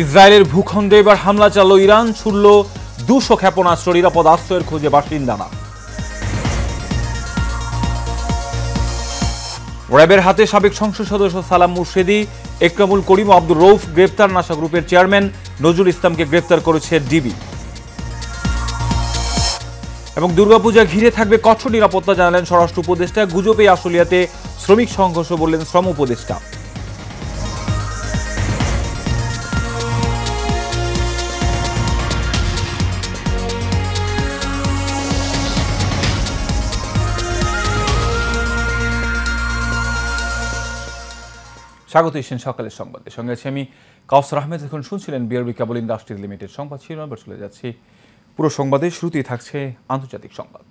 ইসরায়েলের ভূখণ্ডে এবার হামলা চালো ইরান ছুড়ল দুশো ক্ষেপণাস্ত্র নিরাপদ আশ্রয়ের খোঁজে বাসিন্দারা র্যাবের হাতে সাবেক সংসদ সদস্য সালাম মুর্শেদি একরামুল করিম আব্দুর রৌফ গ্রেপ্তার নাসা গ্রুপের চেয়ারম্যান নজরুল ইসলামকে গ্রেপ্তার করেছে ডিবি এবং দুর্গাপূজা ঘিরে থাকবে কঠোর নিরাপত্তা জানালেন স্বরাষ্ট্র উপদেষ্টা গুজবে আশুলিয়াতে শ্রমিক সংঘর্ষ বললেন শ্রম উপদেষ্টা স্বাগত এসেছেন সকালের সংবাদে সঙ্গে আছি আমি কাউস আহমেদ এখন শুনছিলেন বিআরবি কেবল ইন্ডাস্ট্রিজ লিমিটেড সংবাদ শিরোনামে চলে যাচ্ছি পুরো সংবাদে শুরুতেই থাকছে আন্তর্জাতিক সংবাদ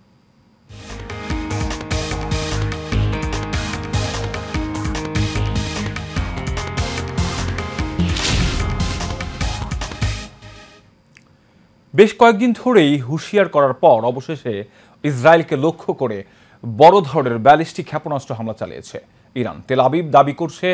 বেশ কয়েকদিন ধরেই হুঁশিয়ার করার পর অবশেষে ইসরায়েলকে লক্ষ্য করে বড় ধরনের ব্যালিস্টিক ক্ষেপণাস্ত্র হামলা চালিয়েছে ইরান তেল আবিব দাবি করছে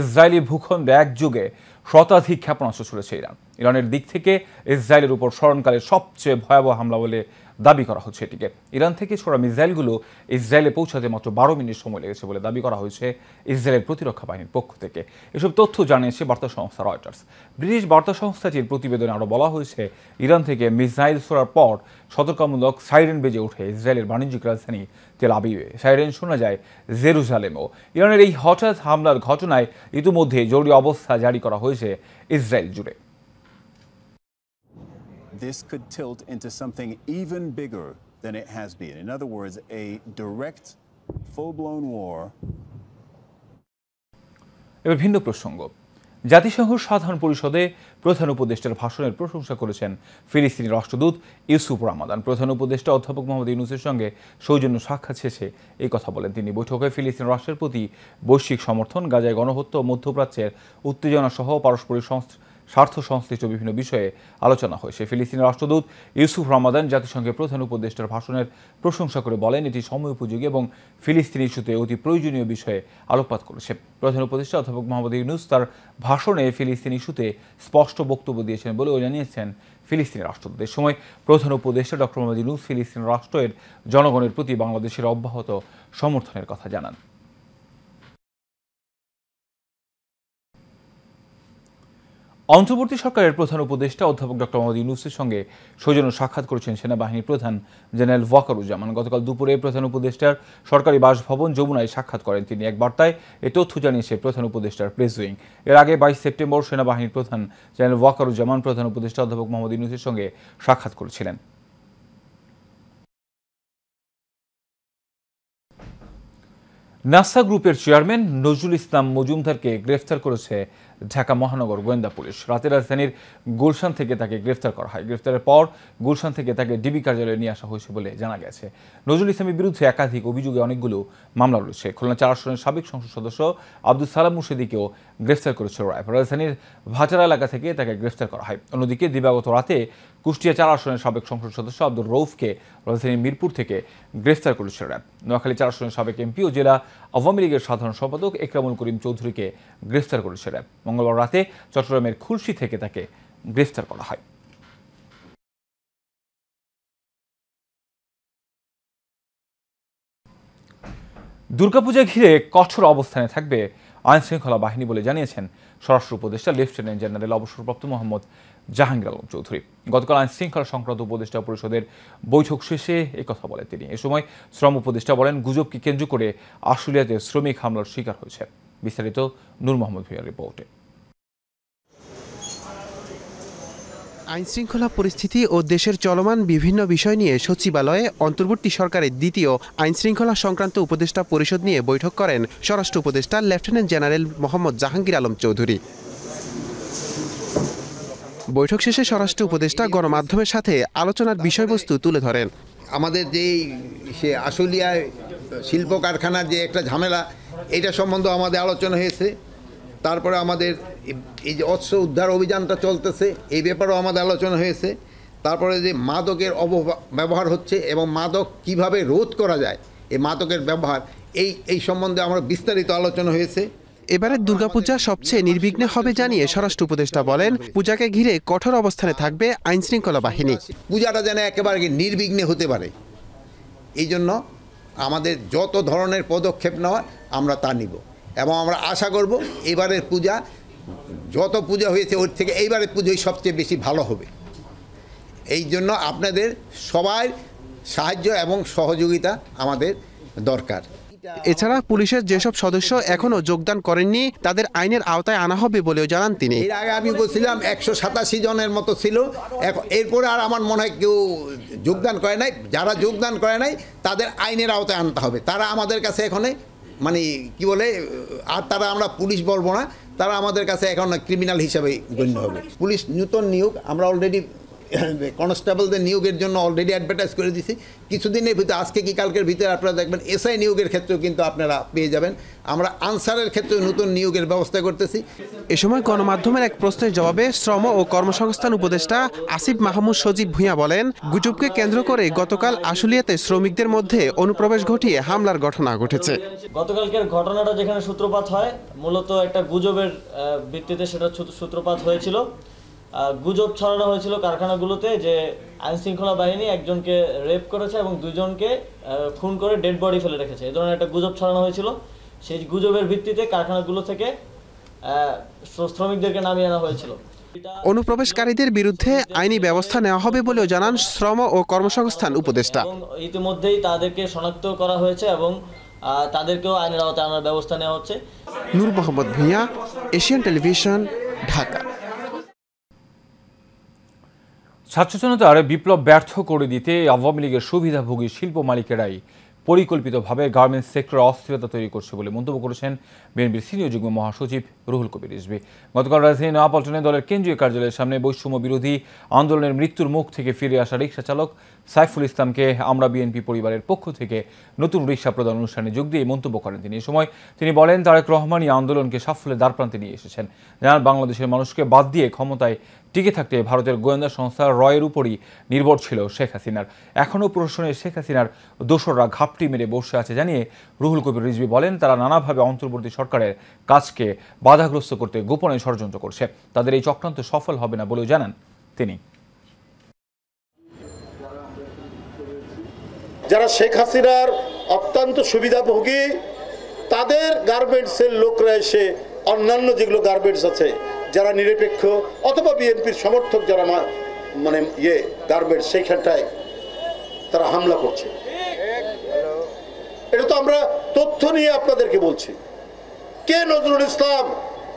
ইসরায়েলি ভূখণ্ডে একযুগে শতাধিক ক্ষেপণাস্ত্র ছুড়েছে ইরান ইরানের দিক থেকে ইসরায়েলের উপর স্মরণকালে সবচেয়ে ভয়াবহ হামলা বলে দাবি করা হচ্ছে এটিকে ইরান থেকে ছোড়া মিসাইলগুলো ইসরায়েলে পৌঁছাতে মাত্র বারো মিনিট সময় লেগেছে বলে দাবি করা হয়েছে ইসরায়েলের প্রতিরক্ষা বাহিনীর পক্ষ থেকে এসব তথ্য জানিয়েছে বার্তা সংস্থা রয়টার্স ব্রিটিশ বার্তা সংস্থাটির প্রতিবেদনে আরও বলা হয়েছে ইরান থেকে মিসাইল ছোড়ার পর সতর্কমূলক সাইরেন বেজে ওঠে ইসরায়েলের বাণিজ্যিক রাজধানী তেল আবিবে সাইরেন শোনা যায় জেরুজালেমও ইরানের এই হঠাৎ হামলার ঘটনায় ইতিমধ্যে জরুরি অবস্থা জারি করা হয়েছে ইসরায়েল জুড়ে this could tilt into something even bigger than it has been. In other words, a direct, full blown war. এবার ভিন্ন প্রসঙ্গ জাতিসংঘ সাধারণ পরিষদে প্রধান উপদেষ্টার ভাষণের প্রশংসা করেছেন ফিলিস্তিনি রাষ্ট্রদূত ইউসুফ রামাদান প্রধান উপদেষ্টা অধ্যাপক মোহাম্মদ ইউনুসের সঙ্গে সৌজন্য সাক্ষাৎ শেষে এই কথা বলেন তিনি বৈঠকে ফিলিস্তিন রাষ্ট্রের প্রতি বৈশ্বিক সমর্থন গাজায় গণহত্যা ও মধ্যপ্রাচ্যের উত্তেজনা সহ পারস্পরিক স্বার্থ সংশ্লিষ্ট বিভিন্ন বিষয়ে আলোচনা হয়েছে ফিলিস্তিনের রাষ্ট্রদূত ইউসুফ রামাদান জাতিসংঘের প্রধান উপদেষ্টার ভাষণের প্রশংসা করে বলেন এটি সময় উপযোগী এবং ফিলিস্তিনি ইস্যুতে অতি প্রয়োজনীয় বিষয়ে আলোকপাত করেছে প্রধান উপদেষ্টা অধ্যাপক মোহাম্মদ ইউনুস তার ভাষণে ফিলিস্তিনি ইস্যুতে স্পষ্ট বক্তব্য দিয়েছেন বলেও জানিয়েছেন ফিলিস্তিনি রাষ্ট্রদূতের সময় প্রধান উপদেষ্টা ডক্টর মোহাম্মদ ইউনুস ফিলিস্তিন রাষ্ট্রের জনগণের প্রতি বাংলাদেশের অব্যাহত সমর্থনের কথা জানান অন্তর্বর্তী সরকারের প্রধান উপদেষ্টা অধ্যাপক ডক্টর মোহাম্মদ ইউনুসের সঙ্গে সৌজন্য সাক্ষাৎ করেছেন সেনাবাহিনীর প্রধান জেনারেল ওয়াকারুজ্জামান গতকাল দুপুরে প্রধান উপদেষ্টার সরকারি বাসভবন যমুনায় সাক্ষাৎ করেন তিনি এক বার্তায় এ তথ্য জানিয়েছে প্রধান উপদেষ্টার প্রেস উইং এর আগে বাইশ সেপ্টেম্বর সেনাবাহিনীর প্রধান জেনারেল ওয়াকারুজ্জামান প্রধান উপদেষ্টা অধ্যাপক মোহাম্মদ ইউনুসের সঙ্গে সাক্ষাৎ করেছিলেন নাসা গ্রুপের চেয়ারম্যান নজরুল ইসলাম মজুমদারকে গ্রেফতার করেছে ঢাকা মহানগর গোয়েন্দা পুলিশ রাতে রাজধানীর গুলশান থেকে তাকে গ্রেফতার করা হয় গ্রেফতারের পর গুলশান থেকে তাকে ডিবি কার্যালয়ে নিয়ে আসা হয়েছে বলে জানা গেছে নজরুল ইসলামের বিরুদ্ধে একাধিক অভিযোগে অনেকগুলো মামলা রয়েছে খুলনা চার আসনের সাবেক সংসদ সদস্য আব্দুল সালাম মুর্শিদিকেও গ্রেফতার করেছে রায় রাজধানীর ভাচারা এলাকা থেকে তাকে গ্রেফতার করা হয় অন্যদিকে দিবাগত রাতে কুষ্টিয়া চার আসনের সাবেক সংসদ সদস্য আব্দুর রৌফকে রাজধানীর মিরপুর থেকে গ্রেফতার করেছে র্যাব নোয়াখালী চার আসনের সাবেক এমপি ও জেলা আওয়ামী লীগের সাধারণ সম্পাদক একরামুল করিম চৌধুরীকে গ্রেফতার করেছে র্যাব মঙ্গলবার রাতে চট্টগ্রামের খুলশি থেকে তাকে গ্রেফতার করা হয় দুর্গাপূজা ঘিরে কঠোর অবস্থানে থাকবে আইনশৃঙ্খলা বাহিনী বলে জানিয়েছেন স্বরাষ্ট্র উপদেষ্টা লেফটেন্যান্ট জেনারেল অবসরপ্রাপ্ত মোহাম্মদ জাহাঙ্গীর আলম চৌধুরী গতকাল আইন শৃঙ্খলা সংক্রান্ত উপদেষ্টা পরিষদের বৈঠক শেষে কথা বলেন তিনি এ সময় শ্রম উপদেষ্টা বলেন গুজবকে কেন্দ্র করে আশুলিয়াতে শ্রমিক হামলার শিকার হয়েছে বিস্তারিত নূর মোহাম্মদ ভিয়ার রিপোর্টে আইনশৃঙ্খলা পরিস্থিতি ও দেশের চলমান বিভিন্ন বিষয় নিয়ে সচিবালয়ে অন্তর্বর্তী সরকারের দ্বিতীয় আইনশৃঙ্খলা সংক্রান্ত উপদেষ্টা পরিষদ নিয়ে বৈঠক করেন স্বরাষ্ট্র উপদেষ্টা লেফটেন্যান্ট জেনারেল মোহাম্মদ জাহাঙ্গীর আলম চৌধুরী বৈঠক শেষে স্বরাষ্ট্র উপদেষ্টা গণমাধ্যমের সাথে আলোচনার বিষয়বস্তু তুলে ধরেন আমাদের যেই সে আশুলিয়ায় শিল্প কারখানার যে একটা ঝামেলা এটা সম্বন্ধে আমাদের আলোচনা হয়েছে তারপরে আমাদের এই যে অস্ত্র উদ্ধার অভিযানটা চলতেছে এই ব্যাপারেও আমাদের আলোচনা হয়েছে তারপরে যে মাদকের অব ব্যবহার হচ্ছে এবং মাদক কিভাবে রোধ করা যায় এই মাদকের ব্যবহার এই এই সম্বন্ধে আমরা বিস্তারিত আলোচনা হয়েছে এবারে দুর্গাপূজা সবচেয়ে নির্বিঘ্নে হবে জানিয়ে স্বরাষ্ট্র উপদেষ্টা বলেন পূজাকে ঘিরে কঠোর অবস্থানে থাকবে আইনশৃঙ্খলা বাহিনী পূজাটা যেন একেবারে নির্বিঘ্নে হতে পারে এই জন্য আমাদের যত ধরনের পদক্ষেপ নেওয়া আমরা তা নিব এবং আমরা আশা করব এবারের পূজা যত পূজা হয়েছে ওর থেকে এইবারের পুজোই সবচেয়ে বেশি ভালো হবে এই জন্য আপনাদের সবার সাহায্য এবং সহযোগিতা আমাদের দরকার এছাড়া পুলিশের যেসব সদস্য এখনও যোগদান করেননি তাদের আইনের আওতায় আনা হবে বলেও জানান তিনি এর আগে আমি বলছিলাম একশো সাতাশি জনের মতো ছিল এরপরে আর আমার মনে হয় কেউ যোগদান করে নাই যারা যোগদান করে নাই তাদের আইনের আওতায় আনতে হবে তারা আমাদের কাছে এখনে মানে কি বলে আর তারা আমরা পুলিশ বলবো না তারা আমাদের কাছে এখন ক্রিমিনাল হিসাবে গণ্য হবে পুলিশ নূতন নিয়োগ আমরা অলরেডি কনস্টেবলদের নিয়োগের জন্য অলরেডি অ্যাডভার্টাইজ করে দিছি কিছুদিনের ভিতরে আজকে কি কালকের ভিতরে আপনারা দেখবেন এসআই নিয়োগের ক্ষেত্রেও কিন্তু আপনারা পেয়ে যাবেন আমরা আনসারের ক্ষেত্রে নতুন নিয়োগের ব্যবস্থা করতেছি এ সময় গণমাধ্যমের এক প্রশ্নের জবাবে শ্রম ও কর্মসংস্থান উপদেষ্টা আসিফ মাহমুদ সজীব ভূঁইয়া বলেন গুজবকে কেন্দ্র করে গতকাল আশুলিয়াতে শ্রমিকদের মধ্যে অনুপ্রবেশ ঘটিয়ে হামলার ঘটনা ঘটেছে গতকালকের ঘটনাটা যেখানে সূত্রপাত হয় মূলত একটা গুজবের ভিত্তিতে সেটা সূত্রপাত হয়েছিল গুজব ছড়ানো হয়েছিল কারখানাগুলোতে যে আইন শৃঙ্খলা বাহিনী একজনকে রেপ করেছে এবং দুজনকে খুন করে ডেড বডি ফেলে রেখেছে এ ধরনের একটা গুজব ছড়ানো হয়েছিল সেই গুজবের ভিত্তিতে কারখানাগুলো থেকে শ্রমিকদেরকে নামিয়ে আনা হয়েছিল অনুপ্রবেশকারীদের বিরুদ্ধে আইনি ব্যবস্থা নেওয়া হবে বলেও জানান শ্রম ও কর্মসংস্থান উপদেষ্টা ইতিমধ্যেই তাদেরকে শনাক্ত করা হয়েছে এবং তাদেরকেও আইনের আওতায় আনার ব্যবস্থা নেওয়া হচ্ছে নূর মোহাম্মদ ভূঁইয়া এশিয়ান টেলিভিশন ঢাকা আরে বিপ্লব ব্যর্থ করে দিতে আওয়ামী লীগের সুবিধাভোগী শিল্প মালিকেরাই পরিকল্পিতভাবে গার্মেন্টস সেক্টরে অস্থিরতা তৈরি করছে বলে মন্তব্য করেছেন বিএনপির সিনিয়র যুগ্ম মহাসচিব রুহুল কবির ইসবি গতকাল রাজধানী নয়াপল্টনে দলের কেন্দ্রীয় কার্যালয়ের সামনে বৈষম্য বিরোধী আন্দোলনের মৃত্যুর মুখ থেকে ফিরে আসা রিক্সা চালক সাইফুল ইসলামকে আমরা বিএনপি পরিবারের পক্ষ থেকে নতুন রিক্সা প্রদান অনুষ্ঠানে যোগ দিয়ে মন্তব্য করেন তিনি এ সময় তিনি বলেন তারেক রহমানই আন্দোলনকে সাফল্যের দ্বারপ্রান্তে নিয়ে এসেছেন যারা বাংলাদেশের মানুষকে বাদ দিয়ে ক্ষমতায় টিকে থাকতে ভারতের গোয়েন্দা সংস্থা রয়ের উপরই নির্ভর ছিল শেখ হাসিনার এখনও প্রশাসনে শেখ হাসিনার দোসররা ঘাপটি মেরে বসে আছে জানিয়ে রুহুল কবির রিজবি বলেন তারা নানাভাবে অন্তর্বর্তী সরকারের কাজকে বাধাগ্রস্ত করতে গোপনে ষড়যন্ত্র করছে তাদের এই চক্রান্ত সফল হবে না বলেও জানান তিনি যারা শেখ হাসিনার অত্যন্ত সুবিধাভোগী তাদের গার্মেন্টসের লোকরা এসে অন্যান্য যেগুলো গার্মেন্টস আছে যারা নিরপেক্ষ অথবা বিএনপির সমর্থক যারা মানে ইয়ে গার্মেন্ট সেইখানটায় তারা হামলা করছে এটা তো আমরা তথ্য নিয়ে আপনাদেরকে বলছি কে নজরুল ইসলাম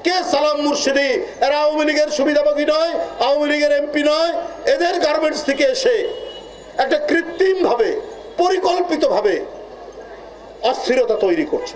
কে সালাম মুর্শিদি এরা আওয়ামী লীগের সুবিধাভোগী নয় আওয়ামী লীগের এমপি নয় এদের গার্মেন্টস থেকে এসে একটা কৃত্রিমভাবে পরিকল্পিতভাবে অস্থিরতা তৈরি করছে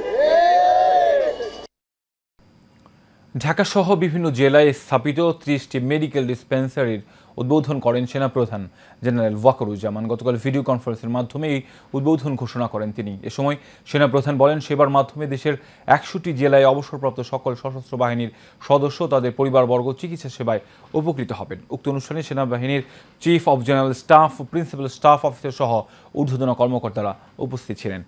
ঢাকাসহ বিভিন্ন জেলায় স্থাপিত ত্রিশটি মেডিকেল ডিসপেন্সারির উদ্বোধন করেন সেনাপ্রধান জেনারেল ওয়াকরুজ্জামান গতকাল ভিডিও কনফারেন্সের মাধ্যমে এই উদ্বোধন ঘোষণা করেন তিনি এ সময় সেনাপ্রধান বলেন সেবার মাধ্যমে দেশের একশোটি জেলায় অবসরপ্রাপ্ত সকল সশস্ত্র বাহিনীর সদস্য তাদের পরিবারবর্গ চিকিৎসা সেবায় উপকৃত হবেন উক্ত অনুষ্ঠানে সেনাবাহিনীর chief of general staff principal staff officer সহ ঊর্ধ্বতন কর্মকর্তারা উপস্থিত ছিলেন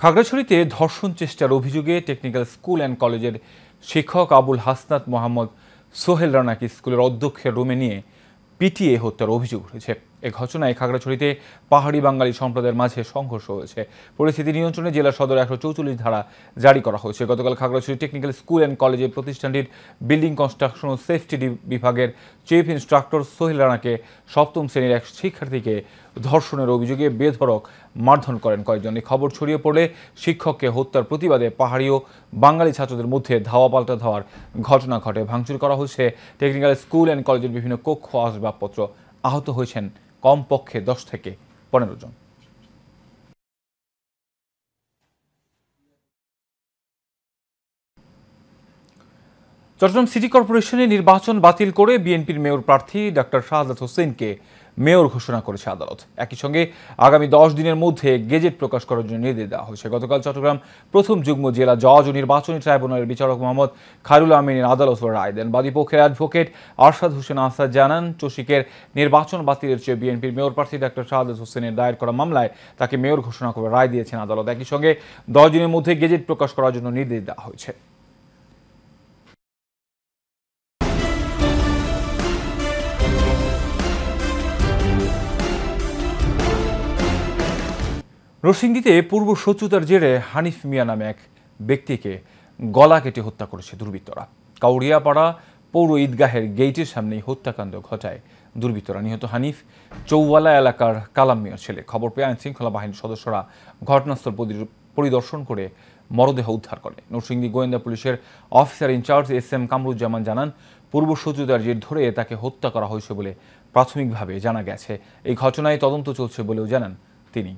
খাগড়াছড়িতে ধর্ষণ চেষ্টার অভিযোগে টেকনিক্যাল স্কুল অ্যান্ড কলেজের শিক্ষক আবুল হাসনাত মোহাম্মদ সোহেল রানাকে স্কুলের অধ্যক্ষের রুমে নিয়ে পিটিএ হত্যার অভিযোগ উঠেছে এ ঘটনায় খাগড়াছড়িতে পাহাড়ি বাঙালি সম্প্রদায়ের মাঝে সংঘর্ষ হয়েছে পরিস্থিতি নিয়ন্ত্রণে জেলা সদর একশো চৌচল্লিশ ধারা জারি করা হয়েছে গতকাল খাগড়াছড়ি টেকনিক্যাল স্কুল অ্যান্ড কলেজে প্রতিষ্ঠানটির বিল্ডিং কনস্ট্রাকশন ও সেফটি বিভাগের চিফ ইন্সট্রাক্টর সোহেল রানাকে সপ্তম শ্রেণীর এক শিক্ষার্থীকে ধর্ষণের অভিযোগে বেধরক মারধর করেন কয়েকজন এই খবর ছড়িয়ে পড়লে শিক্ষককে হত্যার প্রতিবাদে পাহাড়ি ও বাঙালি ছাত্রদের মধ্যে ধাওয়া পাল্টা ধাওয়ার ঘটনা ঘটে ভাঙচুর করা হয়েছে টেকনিক্যাল স্কুল অ্যান্ড কলেজের বিভিন্ন কক্ষ আসবাবপত্র আহত হয়েছেন কমপক্ষে দশ থেকে পনেরো জন চট্টগ্রাম সিটি কর্পোরেশনের নির্বাচন বাতিল করে বিএনপির মেয়র প্রার্থী ডাক্তার শাহাদাত হোসেনকে মেয়র ঘোষণা করেছে আদালত একই সঙ্গে আগামী দশ দিনের মধ্যে গেজেট প্রকাশ করার জন্য নির্দেশ দেওয়া হয়েছে গতকাল চট্টগ্রাম প্রথম যুগ্ম জেলা জজ ও নির্বাচনী ট্রাইব্যুনালের বিচারক মোহাম্মদ খায়রুল আমিনের আদালত রায় দেন বাদীপক্ষের অ্যাডভোকেট আরশাদ হোসেন আসাদ জানান চসিকের নির্বাচন বাতিলের চেয়ে বিএনপির মেয়র প্রার্থী ডাক্তার শাহাদ হোসেনের দায়ের করা মামলায় তাকে মেয়র ঘোষণা করে রায় দিয়েছেন আদালত একই সঙ্গে দশ দিনের মধ্যে গেজেট প্রকাশ করার জন্য নির্দেশ দেওয়া হয়েছে নরসিংদীতে পূর্ব শত্রুতার জেরে হানিফ মিয়া নামে এক ব্যক্তিকে গলা কেটে হত্যা করেছে দুর্বৃত্তরা কাউরিয়াপাড়া পৌর ঈদগাহের গেইটের সামনেই হত্যাকাণ্ড ঘটায় দুর্বৃত্তরা নিহত হানিফ চৌওয়ালা এলাকার কালাম মিয়ার ছেলে খবর পেয়ে আইন শৃঙ্খলা বাহিনীর সদস্যরা ঘটনাস্থল পরিদর্শন করে মরদেহ উদ্ধার করে নরসিংদী গোয়েন্দা পুলিশের officer in charge S M Kamruzzaman জানান পূর্ব শত্রুতার জের ধরে তাকে হত্যা করা হয়েছে বলে প্রাথমিকভাবে জানা গেছে এই ঘটনায় তদন্ত চলছে বলেও জানান তিনি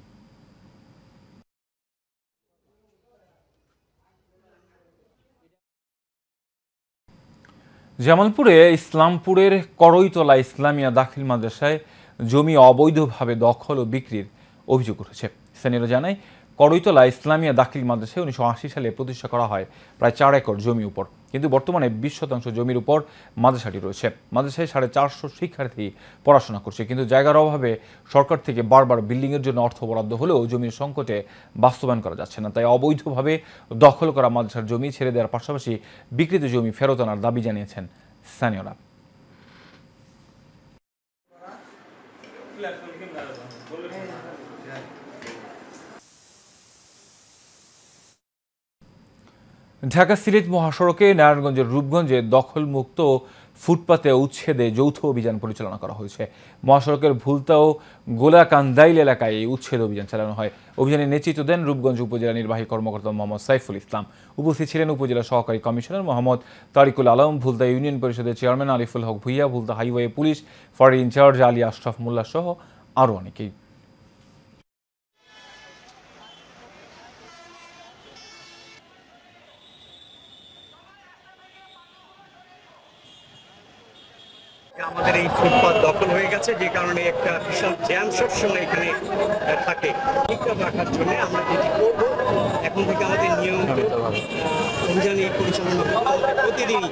জামালপুরে ইসলামপুরের করইতলা ইসলামিয়া দাখিল মাদ্রাসায় জমি অবৈধভাবে দখল ও বিক্রির অভিযোগ উঠেছে স্থানীয়রা জানায় করইতলা ইসলামিয়া দাখিল মাদ্রাসায় উনিশশো সালে প্রতিষ্ঠা করা হয় প্রায় চার একর জমি উপর কিন্তু বর্তমানে বিশ শতাংশ জমির উপর মাদ্রাসাটি রয়েছে মাদ্রাসায় সাড়ে চারশো শিক্ষার্থী পড়াশোনা করছে কিন্তু জায়গার অভাবে সরকার থেকে বারবার বিল্ডিংয়ের জন্য অর্থ বরাদ্দ হলেও জমির সংকটে বাস্তবায়ন করা যাচ্ছে না তাই অবৈধভাবে দখল করা মাদ্রাসার জমি ছেড়ে দেওয়ার পাশাপাশি বিকৃত জমি ফেরত আনার দাবি জানিয়েছেন স্থানীয়রা ঢাকা সিলেট মহাসড়কে নারায়ণগঞ্জের রূপগঞ্জে দখলমুক্ত ফুটপাতে উচ্ছেদে যৌথ অভিযান পরিচালনা করা হয়েছে মহাসড়কের ভুলতা ও গোলাকান্দাইল এলাকায় এই উচ্ছেদ অভিযান চালানো হয় অভিযানে নেতৃত্ব দেন রূপগঞ্জ উপজেলা নির্বাহী কর্মকর্তা মোহাম্মদ সাইফুল ইসলাম উপস্থিত ছিলেন উপজেলা সহকারী কমিশনার মোহাম্মদ তারিকুল আলম ভুলতা ইউনিয়ন পরিষদের chairman Aliful Haque Bhuiyan Bhulta highway police ফরেন ইনচার্জ আলী আশরাফ মোল্লা সহ আরও অনেকেই আমাদের এই ফুটপাত দখল হয়ে গেছে যে কারণে একটা বিশাল জ্যাম সবসময় এখানে থাকে ঠিকঠাক রাখার জন্য আমরা যেটি করবো এখন থেকে আমাদের নিয়ম অভিযান এই পরিচালনা প্রতিদিন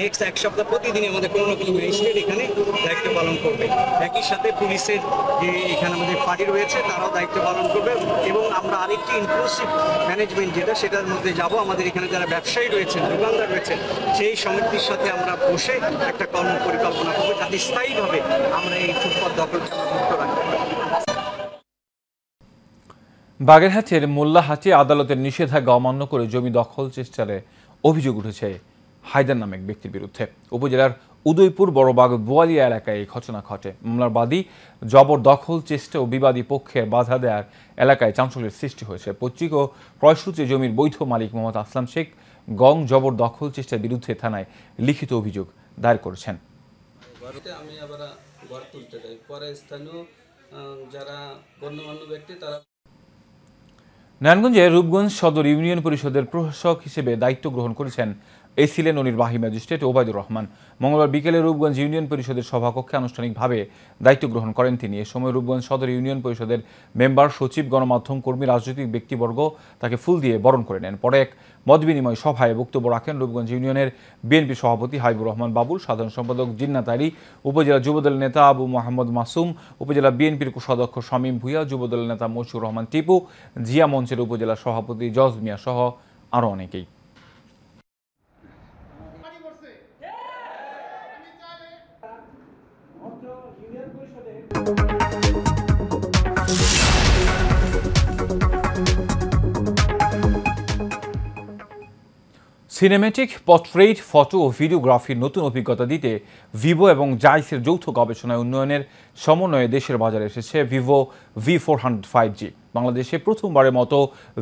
নেক্সট এক সপ্তাহ প্রতিদিন আমাদের কোনো না কোনো ম্যাজিস্ট্রেট এখানে দায়িত্ব পালন করবে একই সাথে পুলিশের যে এখানে আমাদের পার্টি রয়েছে তারাও দায়িত্ব পালন করবে এবং আমরা আরেকটি ইনক্লুসিভ ম্যানেজমেন্ট যেটা সেটার মধ্যে যাব আমাদের এখানে যারা ব্যবসায়ী রয়েছেন দোকানদার রয়েছেন সেই সমিতির সাথে আমরা বসে একটা কর্ম পরিকল্পনা করবো যাতে স্থায়ীভাবে আমরা এই ফুটপাত দখল মুক্ত রাখতে বাগেরহাটের মোল্লাহাটি আদালতের নিষেধাজ্ঞা অমান্য করে জমি দখল চেষ্টারে অভিযোগ উঠেছে হায়দার নামে এক ব্যক্তির বিরুদ্ধে উপজেলার উদয়পুর বড়বাগ বোয়ালিয়া এলাকায় এই ঘটনা ঘটে মামলার বাদী জবর দখল চেষ্টা ও বিবাদী পক্ষের বাধা দেওয়ার এলাকায় চাঞ্চল্যের সৃষ্টি হয়েছে পত্রিক ও ক্রয়সূচি জমির বৈধ মালিক মোহাম্মদ আসলাম শেখ গং জবর দখল চেষ্টার বিরুদ্ধে থানায় লিখিত অভিযোগ দায়ের করেছেন আমি আবার পরে স্থানীয় যারা গণ্যমান্য ব্যক্তি তারা নারায়ণগঞ্জে রূপগঞ্জ সদর ইউনিয়ন পরিষদের প্রশাসক হিসেবে দায়িত্ব গ্রহণ করেছেন এই ছিলেন অনির্বাহী ম্যাজিস্ট্রেট ওবায়দুর রহমান মঙ্গলবার বিকেলে রূপগঞ্জ ইউনিয়ন পরিষদের সভাকক্ষে আনুষ্ঠানিকভাবে দায়িত্ব গ্রহণ করেন তিনি এ সময় রূপগঞ্জ সদর ইউনিয়ন পরিষদের মেম্বার সচিব গণমাধ্যম কর্মী রাজনৈতিক ব্যক্তিবর্গ তাকে ফুল দিয়ে বরণ করে নেন পরে এক বিনিময় সভায় বক্তব্য রাখেন রূপগঞ্জ ইউনিয়নের বিএনপি সভাপতি হাইবুর রহমান বাবুল সাধারণ সম্পাদক জিন্নাত আলী উপজেলা যুবদল নেতা আবু মোহাম্মদ মাসুম উপজেলা বিএনপির সদক্ষ শামীম ভুইয়া যুবদল নেতা মশুর রহমান টিপু জিয়া মঞ্চের উপজেলা সভাপতি জজ মিয়া সহ আরও অনেকেই সিনেমেটিক পট্রেট ফটো ও ভিডিওগ্রাফির নতুন অভিজ্ঞতা দিতে ভিভো এবং জাইসের যৌথ গবেষণায় উন্নয়নের সমন্বয়ে দেশের বাজারে এসেছে Vivo V four hundred five G বাংলাদেশে প্রথমবারের মতো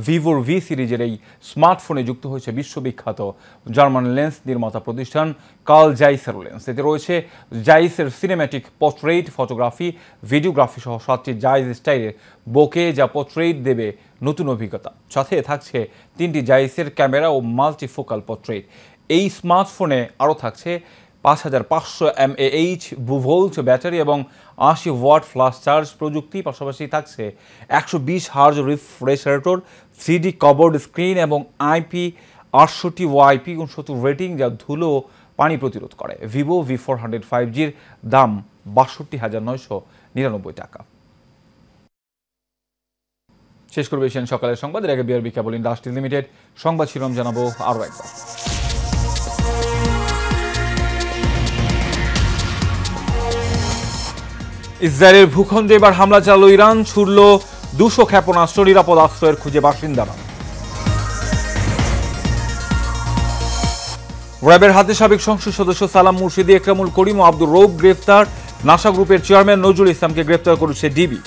ভিভোর ভি সিরিজের এই স্মার্টফোনে যুক্ত হয়েছে বিশ্ববিখ্যাত জার্মান লেন্স নির্মাতা প্রতিষ্ঠান কার্ল জাইসের লেন্স এতে রয়েছে জাইসের সিনেম্যাটিক পোর্ট্রেট ফটোগ্রাফি ভিডিওগ্রাফি সহ সাতটি জাইজ স্টাইলের বোকে যা পোর্ট্রেট দেবে নতুন অভিজ্ঞতা সাথে থাকছে তিনটি জাইসের ক্যামেরা ও মাল্টিফোকাল পোর্ট্রেট এই স্মার্টফোনে আরও থাকছে পাঁচ হাজার পাঁচশো এম এইচ ব্যাটারি এবং আশি ওয়াট ফ্লাশ চার্জ প্রযুক্তি পাশাপাশি থাকছে একশো বিশ hertz refresh rate three D curved screen এবং আইপি আটষট্টি ওয়াইপি উনসত্তর রেটিং যা ধুলো পানি প্রতিরোধ করে Vivo V four hundred five জির দাম বাষট্টি হাজার নয়শো নিরানব্বই টাকা শেষ করবে এশিয়ান সকালের সংবাদ এর আগে বিআরবি কেবল ইন্ডাস্ট্রি লিমিটেড সংবাদ শিরোনাম জানাবো আরও একবার ইসরায়েলের ভূখণ্ডে এবার হামলা চালালো ইরান ছুড়ল দুশো ক্ষেপণাস্ত্র নিরাপদ আশ্রয়ের খুঁজে বাসিন্দারা র্যাবের হাতে সাবেক সংসদ সদস্য সালাম মুর্শিদি একরামুল করিম ও আব্দুর রৌফ গ্রেফতার নাসা গ্রুপের চেয়ারম্যান নজরুল ইসলামকে গ্রেফতার করেছে ডিবি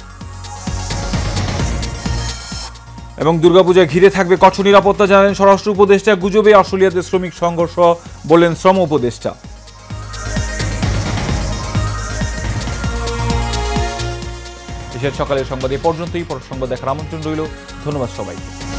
এবং দুর্গাপূজা ঘিরে থাকবে কঠোর নিরাপত্তা জানালেন স্বরাষ্ট্র উপদেষ্টা গুজবে অস্ট্রেলিয়াতে শ্রমিক সংঘর্ষ বললেন শ্রম উপদেষ্টা দেশের সকালের সংবাদ এ পর্যন্তই পর সংবাদ দেখার আমন্ত্রণ রইল ধন্যবাদ সবাইকে